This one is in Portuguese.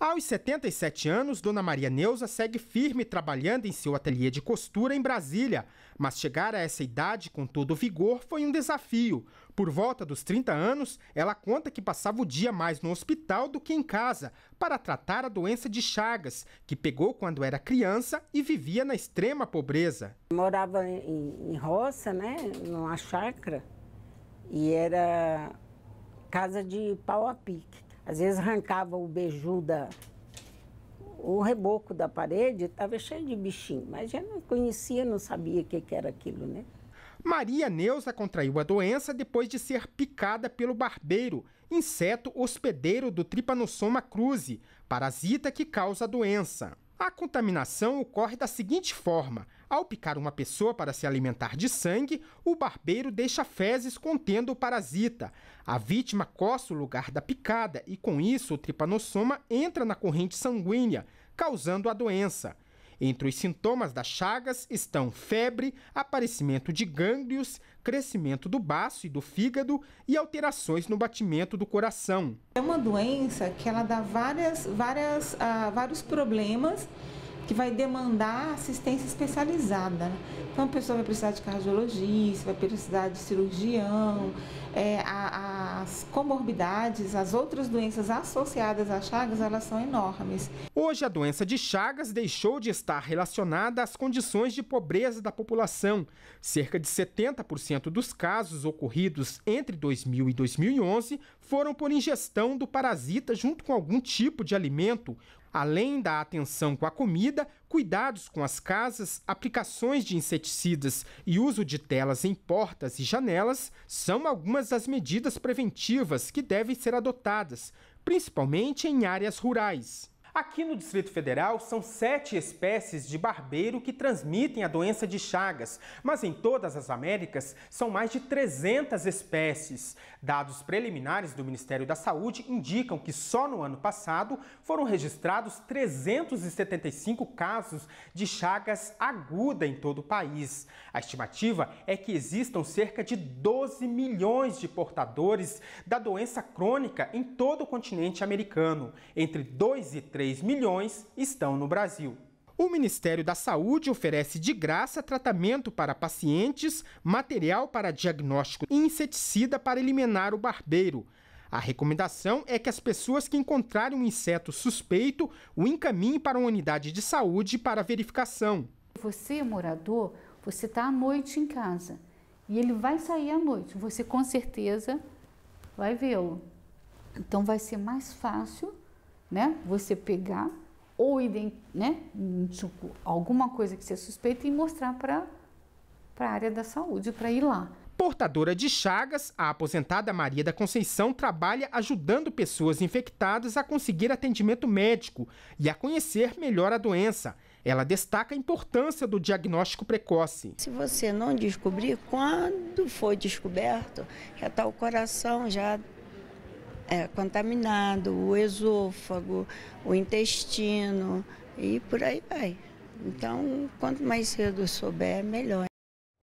Aos 77 anos, Dona Maria Neuza segue firme trabalhando em seu ateliê de costura em Brasília, mas chegar a essa idade com todo o vigor foi um desafio. Por volta dos 30 anos, ela conta que passava o dia mais no hospital do que em casa para tratar a doença de Chagas, que pegou quando era criança e vivia na extrema pobreza. Morava em, em roça, né, numa chácara, e era casa de pau a pique às vezes arrancava o beiju da, o reboco da parede, estava cheio de bichinho, mas já não conhecia, não sabia o que, que era aquilo, né? Maria Neuza contraiu a doença depois de ser picada pelo barbeiro, inseto hospedeiro do Trypanosoma cruzi, parasita que causa a doença. A contaminação ocorre da seguinte forma: ao picar uma pessoa para se alimentar de sangue, o barbeiro deixa fezes contendo o parasita. A vítima coça o lugar da picada e, com isso, o tripanossoma entra na corrente sanguínea, causando a doença. Entre os sintomas das chagas estão febre, aparecimento de gânglios, crescimento do baço e do fígado e alterações no batimento do coração. É uma doença que ela dá várias, várias, ah, vários problemas que vai demandar assistência especializada. Né? Então, a pessoa vai precisar de cardiologista, vai precisar de cirurgião, é, a, as comorbidades, as outras doenças associadas à Chagas, elas são enormes. Hoje, a doença de Chagas deixou de estar relacionada às condições de pobreza da população. Cerca de 70% dos casos ocorridos entre 2000 e 2011 foram por ingestão do parasita junto com algum tipo de alimento, Além da atenção com a comida, cuidados com as casas, aplicações de inseticidas e uso de telas em portas e janelas são algumas das medidas preventivas que devem ser adotadas, principalmente em áreas rurais. Aqui no Distrito Federal são sete espécies de barbeiro que transmitem a doença de Chagas, mas em todas as Américas são mais de 300 espécies. Dados preliminares do Ministério da Saúde indicam que só no ano passado foram registrados 375 casos de Chagas aguda em todo o país. A estimativa é que existam cerca de 12 milhões de portadores da doença crônica em todo o continente americano, entre 2 e 3 3 milhões estão no Brasil. O Ministério da Saúde oferece de graça tratamento para pacientes, material para diagnóstico e inseticida para eliminar o barbeiro. A recomendação é que as pessoas que encontrarem um inseto suspeito o encaminhem para uma unidade de saúde para verificação. Você, morador, você está à noite em casa e ele vai sair à noite. Você com certeza vai vê-lo. Então vai ser mais fácil né? Você pegar ou né, tipo, alguma coisa que você suspeita e mostrar para a área da saúde, para ir lá. Portadora de Chagas, a aposentada Maria da Conceição trabalha ajudando pessoas infectadas a conseguir atendimento médico e a conhecer melhor a doença. Ela destaca a importância do diagnóstico precoce. Se você não descobrir, quando foi descoberto, já está o coração já é, contaminado, o esôfago, o intestino e por aí vai. Então, quanto mais cedo souber, melhor.